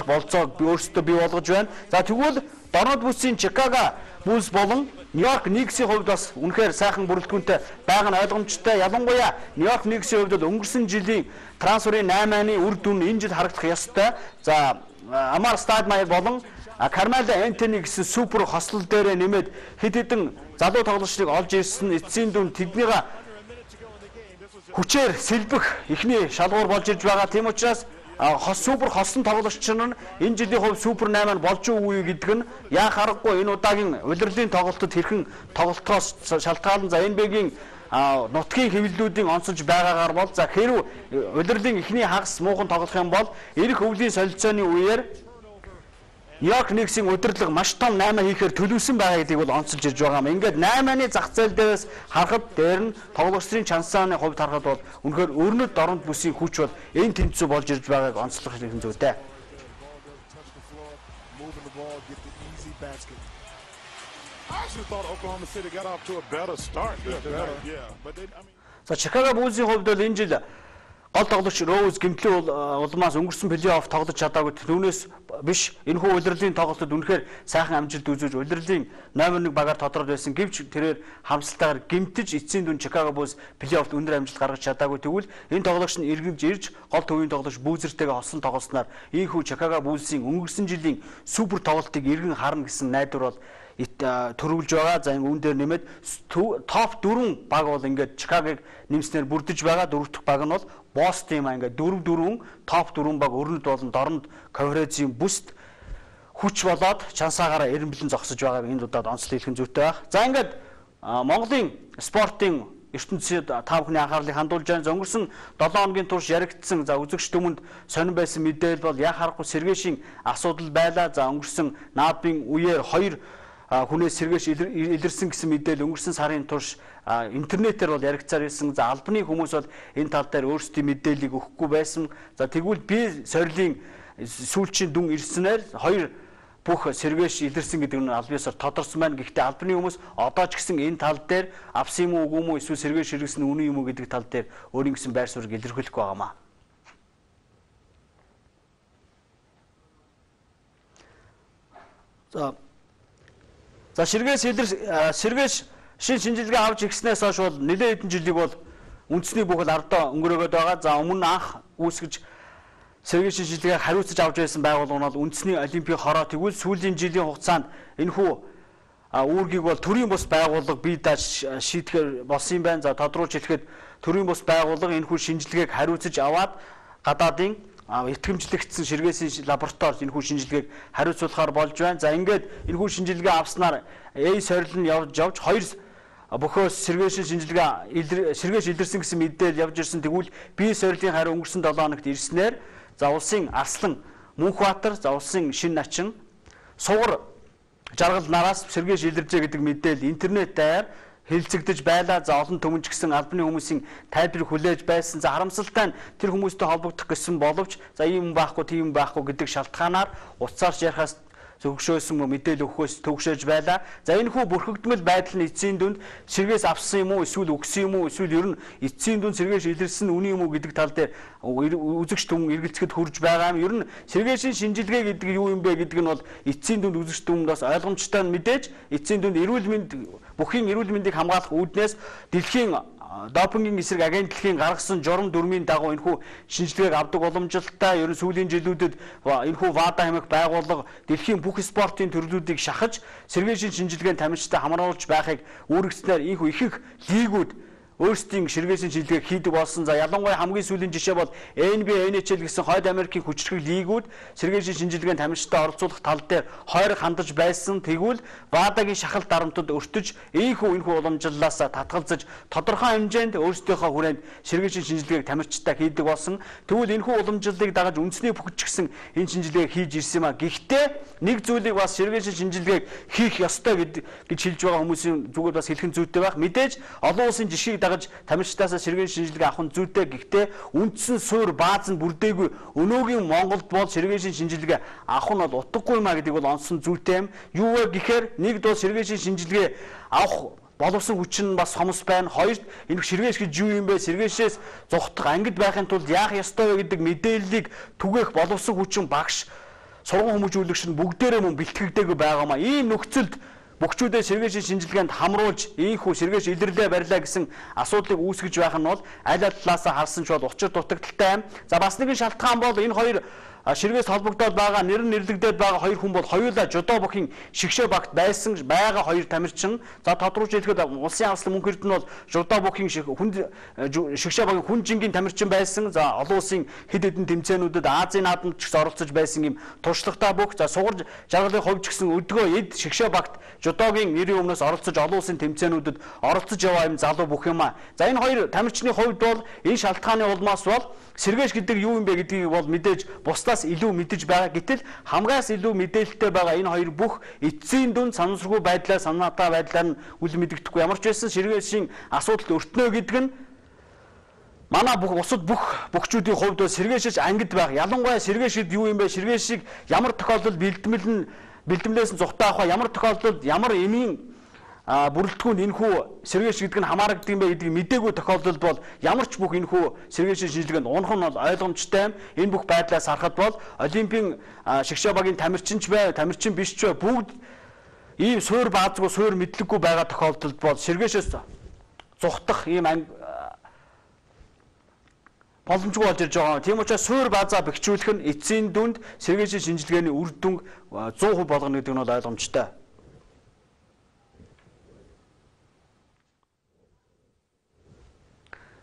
болцоог би өөрсдөө бий болгож байна. За тэгвэл Дорнод бүсийн Чикаго Булс болон Нью-Йорк Никсийн хувьд бас үнэхээр сайхан бүрэлдэхүүнтэй байгаа нь ойлгомжтой. Ялангуяа Нью-Йорк Никсийн хувьд бол өнгөрсөн жилийн трансферын 8-ааны үр дүн энэ жил харагдах ёстой. За Амар Стадмайер болон Кармела Энтони гэсэн супер хослол дээр нэмээд хэд хэдэн залуу тоглогчдыг олж ирсэн эцсийн дүн тэднийг хүчээр сэлбэх ихний шалгуур болж ирж байгаа. Тийм учраас хос супер хосон тоглогч нь энэ жилийн хувь супер 8 нь болж үгүй гэдэг нь яа харахгүй энэ удаагийн улирлын тоглолтод хэрхэн тоглолтоос шалтгаалan за НБ-гийн нутгийн хэвлэлүүдийн онцолж байгаагаар бол за хэрв улирлын эхний хагас муухан тоглох юм бол эрэх өвлийн солилцооны үеэр York Knicks-ийн өдөрлөг маш том 8 хийхээр төлөвсөн байгаа гэдгийг бол онцолж ирж байгаа юм. Ингээд 8-ны зах зээл дээрээс харахад дээр нь тоглогчдын чансааны хувьд харахад бол үнэхээр өрнөд доронд бүсийн хүч бол энэ тэнцүү болж ирж байгааг онцлох юм зүйтэй. За Чикаго Bulls-ийн хувьд бол энэ жил гол тоглогч Rose гимтлийн улмаас өнгөрсөн плей-офф тоглож чадаагүй түүнээс биш энэхүү улирлын тоглолтод үнэхээр сайхан амжилт үзүүлж улирлын номер 1 багаар тодрол байсан гэвч тэрээр хамсалтаагаар гимтэж эцсийн дүн Chicago Bulls плей-оффт өндөр амжилт гаргаж чадаагүй тэгвэл энэ тоглогч нь эргэж ирж гол төвийн тоглогч Boozer-тэйгээ хослон тоглосноор ийхүү Chicago Bulls-ийн өнгөрсөн жилийн супер тоглолтыг эргэн харна гэсэн найдвар бол төрүүлж байгаа. За энэ үүн дээр нэмээд топ 4 баг бол ингээд Чикагыг нэмснээр бүрдэж байгаа. Дөрөвдөх баг нь бол Бостон маань ингээд 4 4 топ 4 баг өрнөд болон дорнд конференцийн бүст хүч болоод чансаагаараа эренблэн зогсож байгааг энд удаад онцлог хэлэх нь зүйтэй баг. За ингээд Монголын спортын ертөнцид та бүхний анхаарлыг хандуулж байгаа зөнгөрсөн 7 хоногийн турш яригдсан за үзэгч түмэнд сонирн байсан мэдээлэл бол яг харахгүй сэргээшийн асуудал байлаа. За өнгөрсөн наадмын үеэр 2 хүнээс сэргээш илэрсэн гэсэн мэдээлэл өнгөрсөн сарын турш интернетээр бол яригцаар ирсэн. За албаны хүмүүс бол энэ тал дээр өөрсдийн мэдээллийг өгөхгүй байсан. За тэгвэл би сорилын сүүлчийн дүн ирснээр хоёр бүх сэргээш илэрсэн гэдэг нь аль биесээр тодорсон байна. Гэхдээ албаны хүмүүс одоо ч гэсэн энэ тал дээр авсан юм уу үгүй юм уу эсвэл сэргээш хэрэгсэн үнэн юм уу гэдэг тал дээр өөрийн гэсэн байр суурийг илэрхийлэхгүй байгаамаа. За За сэргээс илэр сэргээс шин шинжилгээ авч ирснээс хойш бол нэлээд хэдэн жилиг бол үндэсний бүхэл ардаа өнгөрөөгд байгаа. За өмнө анх үүсгэж сэргээс шин шинжилгээ хариуцж авч байсан байгууллага нь үндэсний олимпийн хороо тэгвэл сүүлийн жилийн хугацаанд энэхүү үүргийг бол төрийн бус байгууллага бие дааш шийдгээр болсон юм байна. За тодруулж хэлэхэд төрийн бус байгууллага энэхүү шинжилгээг хариуцж аваад гадаадын итгэмжлэгдсэн ширгээсийн лабораторид энэ хүү шинжилгээг хариуцуулахаар болж байна. За ингээд энэ хүү шинжилгээ авснаар A сорил нь явж явж хоёр бөхөөс сэргээшин шинжилгээ сэргээш илэрсэн гэсэн мэдээлэл явж ирсэн. Тэгвэл B сорилын хариу өнгөрсөн 7 хоногт ирснээр за улсын Арслан Мөнхбаатар за улсын Шин Начин сугар жаргал нараас сэргээш илэржээ гэдэг мэдээлэл интернет даяар хилцэгдэж байлаа. За олон төмөнч гэсэн албаны хүмүүсийн тайлбар хүлээж байсан. За харамсалтай нь тэр хүмүүстэй холбогдох гэсэн боловч за ийм байхгүй, тийм байхгүй гэдэг шалтгаанаар уцаарч ярихаас зөвгшөөсөн мө мэдээлэл өгөхөөс төвшөөж байла. За энэ хүү бүрхэгдмэл байдал нь эцсийн дүнд сэргээс авсан юм уу эсвэл өгсөн юм уу эсвэл ер нь эцсийн дүнд сэргээс илэрсэн үний юм уу гэдэг тал дээр үзэгч түмэн эргэлцэхэд хүрж байгаа юм. Ер нь сэргээшийн шинжилгээ гэдэг юу юм бэ гэдэг нь бол эцсийн дүнд үзэгч түмэнд бас ойлгомжтой нь мэдээж эцсийн дүнд эрүүл мэнд бүхэн эрүүл мэндийг хамгаалах үүднээс дэлхийн допингийн эсрэг агентлагийн гаргасан журам дүрмийн дагуу энэхүү шинжилгээг авдаг боломжтой. Ер нь сүүлийн жилүүдэд энэхүү ВАДА хэмээх байгууллага дэлхийн бүх спортын төрлүүдийг шахаж сэргээжин шинжилгээнд тамирчтай хамруулж байхыг үүргэснээр их их лигүүд өөрсдийн ширгээсэн шилдэг хийдэг болсон. За ялангуяа хамгийн сүүлийн жишээ бол NBA, NHL гэсэн хойд Америкийн хүчрэг лигүүд сэргээжийн шинжилгээнд тамирчтай оролцуулах тал дээр хойр хандаж байсан. Тэгвэл ВАДАгийн шахалт дарамтад өртөж ийхүү энхүү уламжлалаас татгалзаж тодорхой хэмжээнд өөрсдийнхөө хүрээнд сэргээжийн шинжилгээг тамирчтай хийдэг болсон. Тэгвэл энхүү уламжлалыг дагаж үндэсний бүгдчсэн энэ шинжилгээ хийж ирсэн юм а. Гэхдээ нэг зүйлийг бас сэргээжийн шинжилгээг хийх ёстой гэж хэлж байгаа хүмүүсийн зүгээр бас хэлхэн зүйтэй байх. Мэдээж олон улсын жишийг ягж тамирчдаас ширгэн шинжилгээ авах нь зүйтэй. Гэхдээ үндсэн суурь бааз нь бүрдээгүй. Өнөөгийн Монголд бол ширгэн шин шинжилгээ авах нь бол утгагүй маа гэдэг бол онцлон зүйтэй юм. Юу вэ гэхээр нэг дуу ширгэн шин шинжилгээ авах боловсон хүч нь бас хомс байна. Хоёрт энэ ширгээш гэж юу юм бэ? Сэргээшээс зогтох ангид байхын тулд яах ёстой вэ гэдэг мэдээллийг түгээх боловсон хүчин багш сургууль хүмүүжүүлэгч нь бүгдээрээ мөн бэлтгэгдээгүй байгаамаа. Ийм нөхцөлд Бөхчүүдээ сэргээшийн шинжилгээнд хамруулж ийхүү сэргээш илэрлээ барьлаа гэсэн асуудлыг үүсгэж байх нь бол аль аль талаас харсан ч бол учир дутагдaltaй. За бас нэгэн шалтгаан бол энэ хоёр ширгээс холбогдоод байгаа нэр нь нэрлэгдээд байгаа хоёр хүн бол хоёулаа жудо бохийн шигшээ багт байсан байгаа хоёр тамирчин. За тодруулж хэлэхэд улсын авслын мөнх эрдэнэ бол жудо бохийн хүн э, шигшээ багийн хүн жингийн тамирчин байсан. За олон улсын хэд хэдэн тэмцээнүүдэд Азийн наадамд ч оролцож байсан юм туршлагатай бүх. За сугарж жаргалын хувьч гэсэн өдгөө эд шигшээ багт жудогийн нэрийн өмнөөс оролцож олон улсын тэмцээнүүдэд оролцож яваа юм залуу бүх юм аа. За энэ хоёр тамирчны хувьд бол энэ шалтгааны улмаас бол сэргээш гэдэг юу юм бэ гэдгийг бол мэдээж бусдаа Бурхаас илүү мэдж байгаа. Гэтэл хамгаас илүү мэдээлэлтэй байгаа энэ хоёр бүх эцсийн дүн санамсаргүй байдлаа санаатай байдлаар нь үл мэдэгдэхгүй. Ямар ч байсан сэргээшийн асуудал өртнөө гэдэг нь манай бүх усад бүх бөхчүүдийн хувьд сэргээшж ангид байх. Ялангуяа сэргээшэд юу юм бэ? Сэргээшийг ямар тохиолдолд бэлтгэл нь бэлтгэмлээс нь зугтаах ба ямар тохиолдолд ямар эмийн бүрэлдэхүүн энхүү сэргээш гэдэг нь хамаардаг юм бэ гэдгийг мдээгүй тохиолдол бол ямар ч бүх энхүү сэргээшийн шилжилгэнд унах нь бол ойлгомжтой юм. Энэ бүх байдлаас харахад бол Олимпийн шигшээ багийн тамирчинч бай, тамирчин биш ч бай бүгд ийм суур баазгүй, суур мэдлэггүй байгаа тохиолдолд бол сэргээшээс зүхтах ийм боломжгүй болж ирж байгаа. Тийм учраас суур базаа бэхжүүлэх нь эцсийн дүнд сэргээшийн шинжилгээний үр дүнг 100% болгоно гэдэг нь бол ойлгомжтой.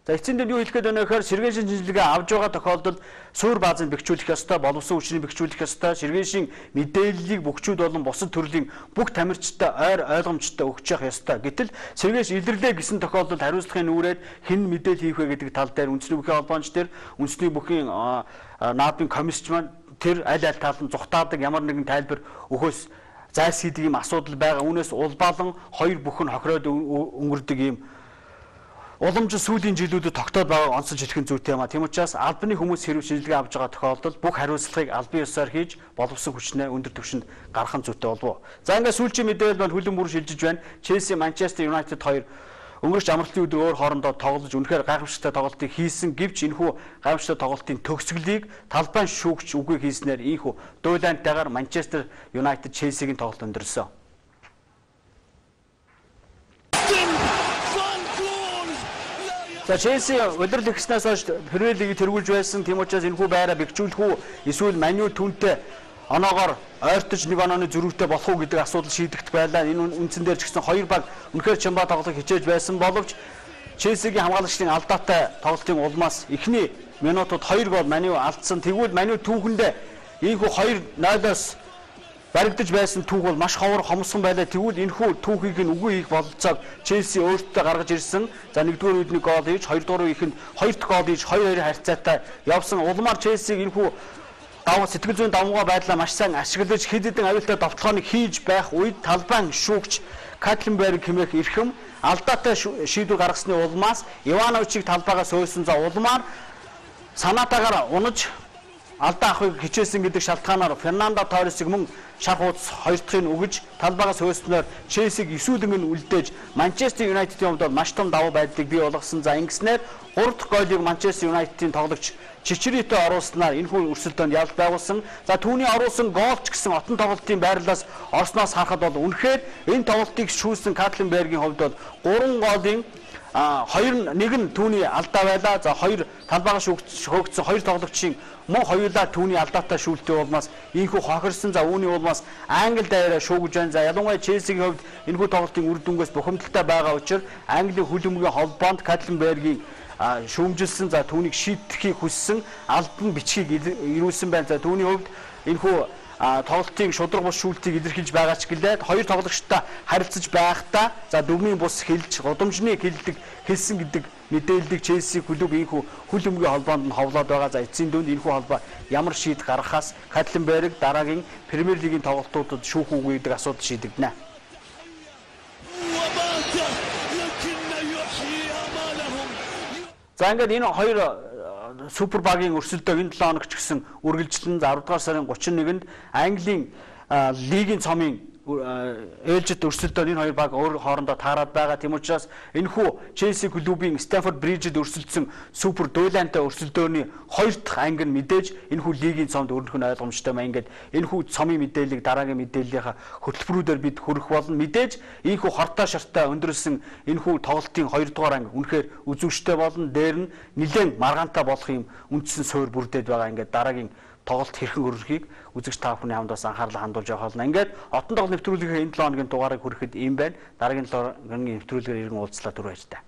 За эцсийн дээр юу хэлэх гээд байна гэхээр сэргээшин шинжилгээ авж байгаа тохиолдолд суур баазыг бэхжүүлэх ёстой, боловсон хүчнийг бэхжүүлэх ёстой, сэргээшин мэдээллийг бөхчүүд болон бусад төрлийн бүх тамирчтай ойр ойлгомжтой өгч явах ёстой. Гэтэл сэргээш илэрлээ гэсэн тохиолдолд хариуцлагын нүрээд хэн мэдээлэл хийх вэ гэдэг тал дээр үндэсний бүхэн холбоомж төр үндэсний бүхэн наадмын комиссч маань тэр аль аль тал нь зүхтаадаг ямар нэгэн тайлбар өгөөс зайлс хийдэг юм асуудал байгаа. Үүнээс улбаалan хоёр бүхэн хохироод өнгөрдөг юм уламжлал сүүлийн жилүүдэд тогтоод байгааг онцолж хэлэх нь зүйтэй юм а. Тийм учраас албаны хүмүүс хэрэг шинжилгээ авж байгаа тохиолдолд бүх хариуцлагыг албан ёсоор хийж боловсон хүчнээ өндөр түвшинд гаргах нь зүйтэй болов уу? За ингээд сүүлчийн мэдээлэл бол хүлэн бүр шилжиж байна. Челси, Манчестер Юнайтед хоёр өнгөрч амралтын өдөр өөр хоорондоо тоглож үнэхээр гайхамшигтай тоглолтыг хийсэн гэвч энэхүү гайхамшигтай тоглолтын төгсгөлийг талбайн шүүгч үгүй хийснээр ийхүү дуйлаантайгаар Манчестер Юнайтед Челсигийн тоглолт өндөрлсөн. За Челси улирал өгснээс хойш Премьер лигийг тэргүүлж байсан. Тэм учраас энэхүү байраа бэхжүүлэх үү эсвэл Маню түнтэй оноогоор ойртож нэг онооны зөрүүтэй болох уу гэдэг асуудал шийдэгдэх байлаа. Энэ үндсэн дээр ч гэсэн хоёр баг үнэхээр чамба тоглох хичээж байсан боловч Челсигийн хамгаалагчдын алдаатай тоглолтын улмаас эхний минутад 2 гол Маню алдсан. Тэгвэл Маню түүхэндээ ийхүү 2-0-оос баригдаж байсан түүх бол маш ховор хомсон байлаа. Тэгвэл энэхүү түүхийг нь үгүй хийх бололцоог Челси өөртөө гаргаж ирсэн. За нэгдүгээр үед нэг гол хийж, хоёрдугаар үеийнх нь хоёр дахь гол хийж 2-2 харьцаатай явсан. Улмаар Челсиг энэхүү даваа сэтгэл зүйн давмгаа байдлаа маш сайн ашиглаж хэд хэдэн аюултай довтлооны хийж байх үед талбайн шүүгч Катлинберг хэмээх эрхэм алдаатай шийдвэр гаргасны улмаас Ивановичийг талбайгаас өйсөн за улмаар санаатаагаар унаж алдаа авахыг хичээсэн гэдэг шалтгаанаар Фернандо Торресыг мөн шарх уудс хоёр дахь нь өгж талбайгаас хөөснөөр Челсиг эсүүлэн нь үлдээж Манчестер Юнайтедийн хувьд бол маш том давуу байдлыг бий болгосон. За ингэснээр 3 дахь гоолыг Манчестер Юнайтедийн тоглогч Чичритэ оруулснаар энэ хүн өрсөлдөөнд ял байгуулсан. За түүний оруулсан гоолч гэсэн отон тоглолтын байрлалаас орсноос харахад бол үнэхээр энэ тоглолтыг шүүлсэн Катлинбергийн хувьд бол 3 гоолын а хоёр нэг нь түүний алдаа байлаа. За хоёр талбайгаа шөөгдсөн хоёр тоглогчийн мөн хоёулаа түүний алдаатай шүүлтээ улмаас ийхүү хохирсон. За үүний улмаас англ дайраа шүүгэж байна. За ялангуяа Челсигийн хувьд энэхүү тоглолтын үр дүнгээс бухимдалтай байгаа учраас Английн хүлэмжийн холбоонд Кадлинбергийн шүүмжилсэн за түүнийг шийдэхийг хүссэн албан бичгийг ирүүлсэн байна. За түүний хувьд энэхүү тоглолтын шудраг бус шүүлтийг илэрхийлж байгаа ч гэлээд хоёр тоглогчтой харилцаж байхдаа за дөрмийн бус хэлж гудамжны хэлдэг хэлсэн гэдэг мэдээллийг Челси клуб ийхүү хүл өмгийн холбоонд нь ховлоод байгаа. За эцсийн дүнд энэхүү холбоо ямар шийд гаргахаас Кадлинберг дараагийн Премьер лигийн тоглолтуудад шүүх үгүй гэдэг асуудал шийдэгдэнэ. За ингээд энэ хоёр супербагийн өрсөлдөө энэ 7 хоногч гэсэн үргэлжлэн 10 дугаар сарын 31-нд Английн лигийн цомын ээлжид өрсөлдөөн энэ хоёр баг өөр хоорондоо таарад байгаа. Тийм учраас энэхүү Челси клубийн Стэнфорд Брижид өрсөлдсөн супер дуйлаантай өрсөлдөөний хоёр дахь анги нь мэдээж энэхүү лигийн цомд өрнөх нь ойлгомжтой маа ингээд энэхүү цомын мэдээллийг дараагийн мэдээллийнхаа хөтөлбөрүүдээр бид хүрэх болно. Мэдээж ийхүү хортой шартаа өндөрлсөн энэхүү тоглолтын хоёр дугаар анги үнэхээр үзүүштэй болно. Дээр нь нэлээд маргаантай болох юм үндсэн суурь бүрдээд байгаа. Ингээд дараагийн тоглолт хэрхэн өрөрхийг үзэгч та бүхний хамт бас анхаарлаа хандуулж явах болно. Ингээд отон тоглолт нэвтрүүлгийн энэ 7 хоногийн дугаарыг хүрэхэд юм байна. Дараагийн 7 хоногийн нэвтрүүлгээр иргэн уулзлаа түрүү байж таа.